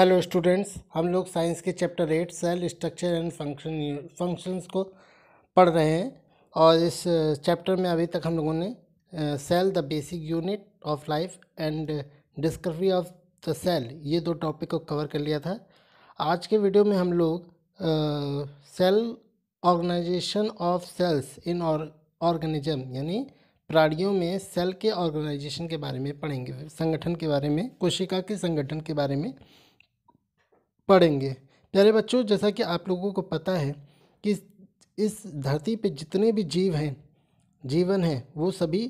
hello students हम लोग science के chapter eight cell structure and function functions को पढ़ रहे हैं और इस चैप्टर uh, में अभी तक हम लोगों ने cell the basic unit of life and discovery of the cell ये दो टॉपिक को कवर कर लिया था आज के वीडियो में हम लोग cell organisation of cells in organism यानी प्राणियों में सेल के ऑर्गेनाइजेशन के बारे में पढ़ेंगे संगठन के बारे में कोशिका के संगठन के बारे में पढ़ेंगे प्यारे बच्चों जैसा कि आप लोगों को पता है कि इस धरती पे जितने भी जीव हैं जीवन है वो सभी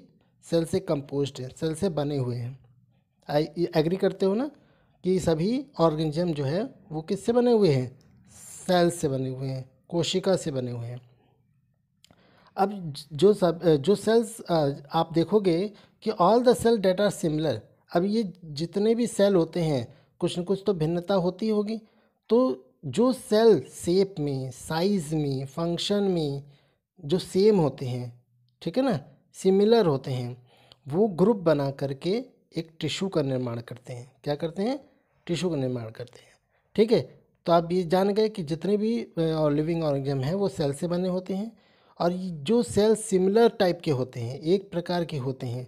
सेल से कंपोस्ट है सेल से बने हुए हैं एग्री करते हो ना कि सभी ऑर्गेनिज्म जो है वो किससे बने हुए हैं सेल से बने हुए हैं कोशिका से बने हुए हैं अब जो सब जो सेल्स आप देखोगे कि all the cell that are similar अब ये जितने भी सेल होते हैं कुछ न कुछ तो भिन्नता होती होगी तो जो सेल सेप में साइज़ में फंक्शन में जो सेम होते हैं ठीक है ना सिमिलर होते हैं वो ग्रुप बना करके एक टिश्यू का निर्माण करते हैं क्या करते हैं टिश्यू का निर्माण करते हैं ठीक है तो आप ये जान गए कि जितने भी और लिविंग ऑर्गेनिज्म हैं वो सेल से बने होते हैं और जो सेल सिमिलर टाइप के होते हैं एक प्रकार के होते हैं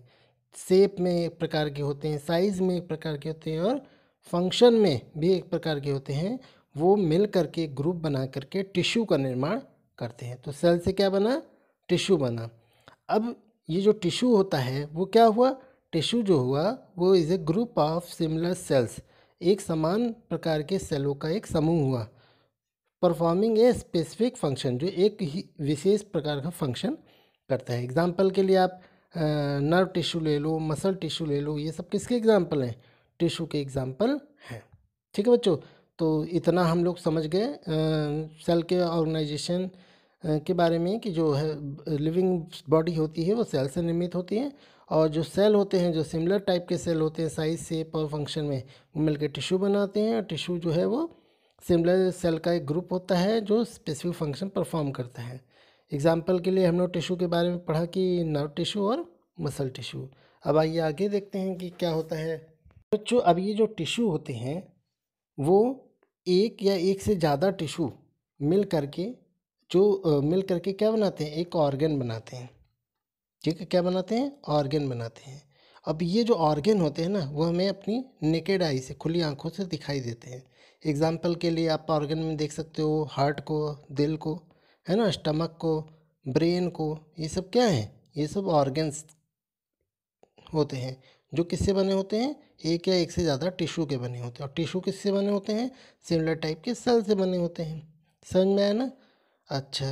सेप में एक प्रकार के होते हैं साइज़ में एक प्रकार के होते हैं और फंक्शन में भी एक प्रकार के होते हैं वो मिल करके ग्रुप बना करके टिश्यू का निर्माण करते हैं तो सेल से क्या बना टिश्यू बना अब ये जो टिश्यू होता है वो क्या हुआ टिश्यू जो हुआ वो is a group of similar cells एक समान प्रकार के सेलों का एक समूह हुआ परफॉर्मिंग ए स्पेसिफिक फंक्शन जो एक ही विशेष प्रकार का फंक्शन करता है एग्जाम्पल के लिए आप नर्व टिश्यू ले लो मसल टिश्यू ले लो ये सब किसके एग्जाम्पल हैं टिश्यू के एग्ज़ाम्पल हैं ठीक है बच्चों तो इतना हम लोग समझ गए सेल के ऑर्गेनाइजेशन के बारे में कि जो है लिविंग बॉडी होती है वो सेल से निर्मित होती है और जो सेल होते हैं जो सिमिलर टाइप के सेल होते हैं साइज से और फंक्शन में मिलकर टिश्यू बनाते हैं और टिश्यू जो है वो सिमिलर सेल का एक ग्रुप होता है जो स्पेसिफिक फंक्शन परफॉर्म करता है एग्जाम्पल के लिए हम लोग टिशू के बारे में पढ़ा कि नर्व टिशू और मसल टिश्यू अब आइए आगे देखते हैं कि क्या होता है बच्चों अब ये जो टिश्यू होते हैं वो एक या एक से ज़्यादा टिश्यू मिल करके जो मिल करके क्या बनाते हैं एक ऑर्गन बनाते हैं ठीक है क्या बनाते हैं ऑर्गन बनाते हैं अब ये जो ऑर्गन होते हैं ना वो हमें अपनी नेकेड आई से खुली आंखों से दिखाई देते हैं एग्जाम्पल के लिए आप ऑर्गन में देख सकते हो हार्ट को दिल को है ना स्टमक को ब्रेन को ये सब क्या है ये सब ऑर्गन्स होते हैं जो किससे बने होते हैं एक या एक से ज़्यादा टिश्यू के बने होते हैं और टिश्यू किससे बने होते हैं सिमिलर टाइप के सेल से बने होते हैं समझ में आया ना अच्छा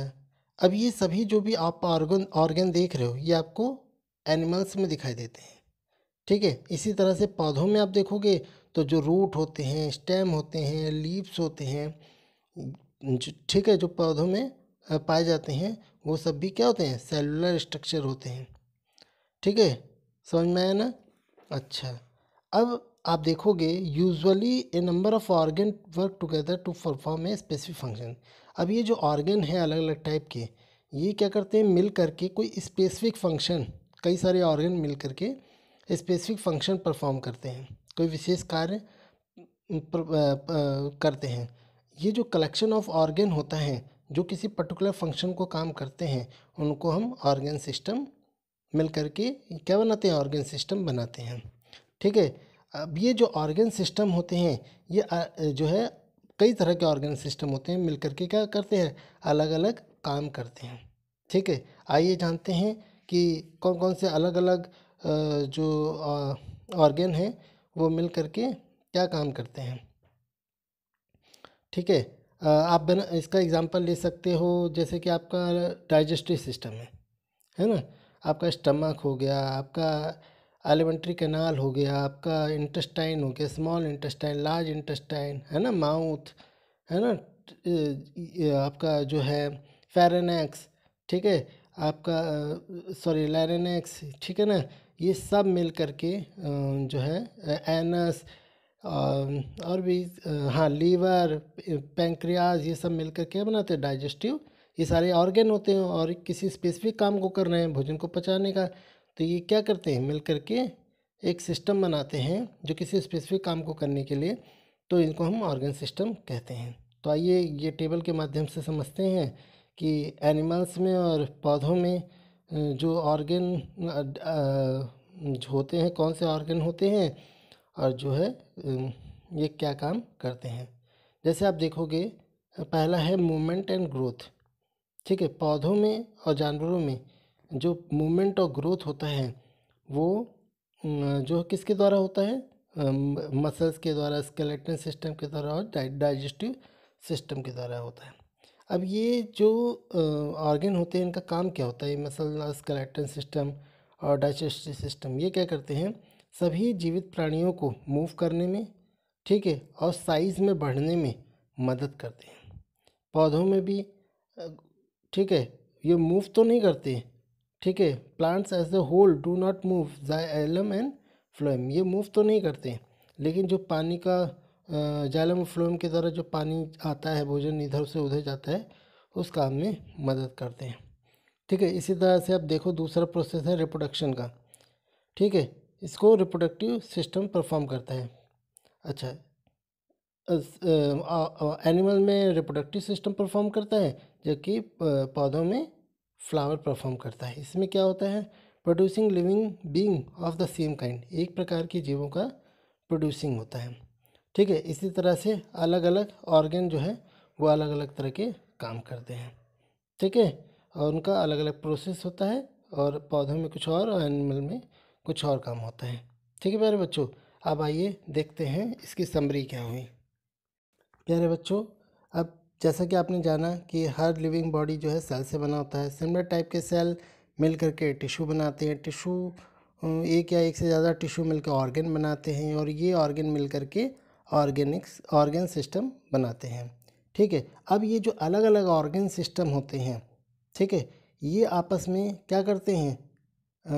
अब ये सभी जो भी आप ऑर्गन ऑर्गन देख रहे हो ये आपको एनिमल्स में दिखाई देते हैं ठीक है इसी तरह से पौधों में आप देखोगे तो जो रूट होते हैं स्टेम होते हैं लीव्स होते हैं ठीक है जो पौधों में पाए जाते हैं वो सब भी क्या होते हैं सेलुलर स्ट्रक्चर होते हैं ठीक है समझ में आया ना अच्छा अब आप देखोगे usually a number of organ work together to perform a specific function अब ये जो ऑर्गन है अलग अलग टाइप के ये क्या करते हैं मिल करके कोई स्पेसिफिक फंक्शन कई सारे ऑर्गन मिल करके स्पेसिफिक फंक्शन परफॉर्म करते हैं कोई विशेष कार्य करते हैं ये जो कलेक्शन ऑफ ऑर्गन होता है जो किसी पर्टिकुलर फंक्शन को काम करते हैं उनको हम ऑर्गन सिस्टम मिल करके क्या बनाते हैं ऑर्गन सिस्टम बनाते हैं ठीक है अब ये जो ऑर्गन सिस्टम होते हैं ये जो है कई तरह के ऑर्गन सिस्टम होते हैं मिलकर के क्या करते हैं अलग अलग काम करते हैं ठीक है आइए जानते हैं कि कौन कौन से अलग अलग जो ऑर्गन हैं वो मिल करके क्या काम करते हैं ठीक है आप बना इसका एग्ज़ाम्पल ले सकते हो जैसे कि आपका डाइजेस्टिव सिस्टम है है ना आपका स्टमक हो गया आपका एलिमेंट्री कैनाल हो गया आपका इंटेस्टाइन हो गया स्मॉल इंटेस्टाइन लार्ज इंटेस्टाइन है ना माउथ है ना आपका जो है फेरेनेक्स ठीक है आपका सॉरी लेरेनेक्स ठीक है ना ये सब मिल करके जो है एनस और भी हाँ लीवर पेंक्रियाज ये सब मिल कर क्या बनाते हैं डाइजेस्टिव ये सारे ऑर्गेन होते हैं और किसी स्पेसिफिक काम को कर रहे हैं भोजन को पचाने का तो ये क्या करते हैं मिल के एक सिस्टम बनाते हैं जो किसी स्पेसिफिक काम को करने के लिए तो इनको हम ऑर्गन सिस्टम कहते हैं तो आइए ये टेबल के माध्यम से समझते हैं कि एनिमल्स में और पौधों में जो ऑर्गन होते हैं कौन से ऑर्गन होते हैं और जो है ये क्या काम करते हैं जैसे आप देखोगे पहला है मूवमेंट एंड ग्रोथ ठीक है पौधों में और जानवरों में जो मूवमेंट और ग्रोथ होता है वो जो किसके द्वारा होता है मसल्स के द्वारा स्केलेटन सिस्टम के द्वारा और डाइजेस्टिव सिस्टम के द्वारा होता है अब ये जो ऑर्गन होते हैं इनका काम क्या होता है मसल स्केलेटन सिस्टम और डाइजेस्टिव सिस्टम ये क्या करते हैं सभी जीवित प्राणियों को मूव करने में ठीक है और साइज़ में बढ़ने में मदद करते हैं पौधों में भी ठीक है ये मूव तो नहीं करते ठीक है plants as a whole do not move xylem and phloem ये मूव तो नहीं करते लेकिन जो पानी का जालम फ्लोएम के द्वारा जो पानी आता है भोजन इधर से उधर जाता है उस काम में मदद करते हैं ठीक है इसी तरह से आप देखो दूसरा प्रोसेस है रिप्रोडक्शन का ठीक है इसको रिप्रोडक्टिव सिस्टम परफॉर्म करता है अच्छा एनिमल में रिप्रोडक्टिव सिस्टम परफॉर्म करता है जबकि पौधों में फ्लावर परफॉर्म करता है इसमें क्या होता है producing living being of the same kind एक प्रकार के जीवों का प्रोड्यूसिंग होता है ठीक है इसी तरह से अलग अलग ऑर्गन जो है वो अलग अलग तरह के काम करते हैं ठीक है और उनका अलग अलग प्रोसेस होता है और पौधों में कुछ और और एनिमल में कुछ और काम होता है ठीक है प्यारे बच्चों अब आइए देखते हैं इसकी समरी क्या हुई प्यारे बच्चों जैसा कि आपने जाना कि हर लिविंग बॉडी जो है सेल से बना होता है सिमिलर टाइप के सेल मिल करके टिशू बनाते हैं टिशू एक या एक से ज़्यादा टिशू मिलकर ऑर्गेन बनाते हैं और ये ऑर्गेन मिल करके ऑर्गेनिक्स ऑर्गेन सिस्टम बनाते हैं ठीक है अब ये जो अलग अलग ऑर्गेन सिस्टम होते हैं ठीक है ये आपस में क्या करते हैं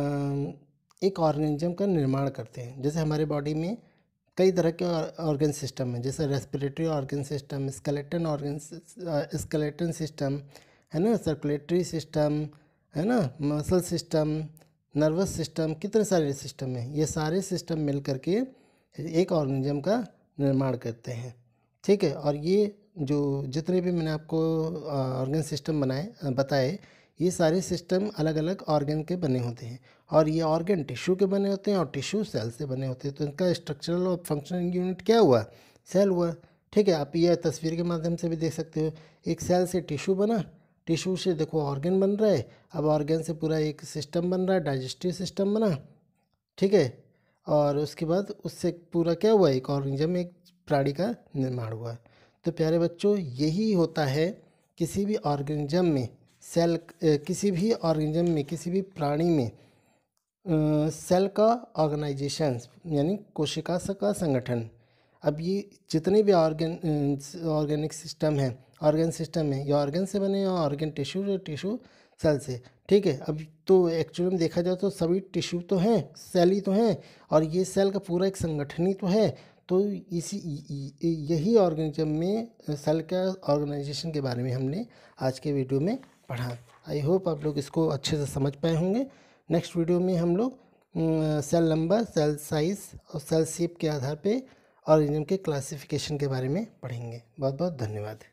एक ऑर्गेनिज्म का निर्माण करते हैं जैसे हमारे बॉडी में कई तरह के ऑर्गन सिस्टम हैं जैसे respiratory organ system skeleton organ skeleton system है ना सर्कुलेटरी सिस्टम है ना मसल सिस्टम नर्वस सिस्टम कितने सारे सिस्टम हैं ये सारे सिस्टम मिल करके एक ऑर्गेनिज्म का निर्माण करते हैं ठीक है और ये जो जितने भी मैंने आपको ऑर्गन uh, सिस्टम बनाए बताए ये सारे सिस्टम अलग अलग ऑर्गन के बने होते हैं और ये ऑर्गन टिश्यू के बने होते हैं और टिश्यू सेल से बने होते हैं तो इनका स्ट्रक्चरल और फंक्शनिंग यूनिट क्या हुआ सेल हुआ ठीक है आप यह तस्वीर के माध्यम से भी देख सकते हो एक सेल से टिश्यू बना टिश्यू से देखो ऑर्गन बन रहा है अब ऑर्गन से पूरा एक सिस्टम बन रहा है डाइजेस्टिव सिस्टम बना ठीक है और उसके बाद उससे पूरा क्या हुआ एक ऑर्गेनिज्म एक प्राणी का निर्माण हुआ तो प्यारे बच्चों यही होता है किसी भी ऑर्गेनिज्म में सेल किसी भी ऑर्गेनिज्म में किसी भी प्राणी में सेल का ऑर्गेनाइजेशन यानी कोशिका का संगठन अब ये जितने भी ऑर्गेन ऑर्गेनिक सिस्टम है ऑर्गेन सिस्टम है या ऑर्गेन से बने या ऑर्गेन टिश्यू या टिश्यू सेल से ठीक है अब तो एक्चुअली में देखा जाए तो सभी टिश्यू तो हैं सेल ही तो हैं और ये सेल का पूरा एक संगठन ही तो है तो इसी यही ऑर्गेनिज्म में सेल का ऑर्गेनाइजेशन के बारे में हमने आज के वीडियो में पढ़ा आई होप आप लोग इसको अच्छे से समझ पाए होंगे नेक्स्ट वीडियो में हम लोग सेल नंबर सेल साइज़ और सेल शेप के आधार पे ऑर्गेनिज्म के क्लासिफिकेशन के बारे में पढ़ेंगे बहुत बहुत धन्यवाद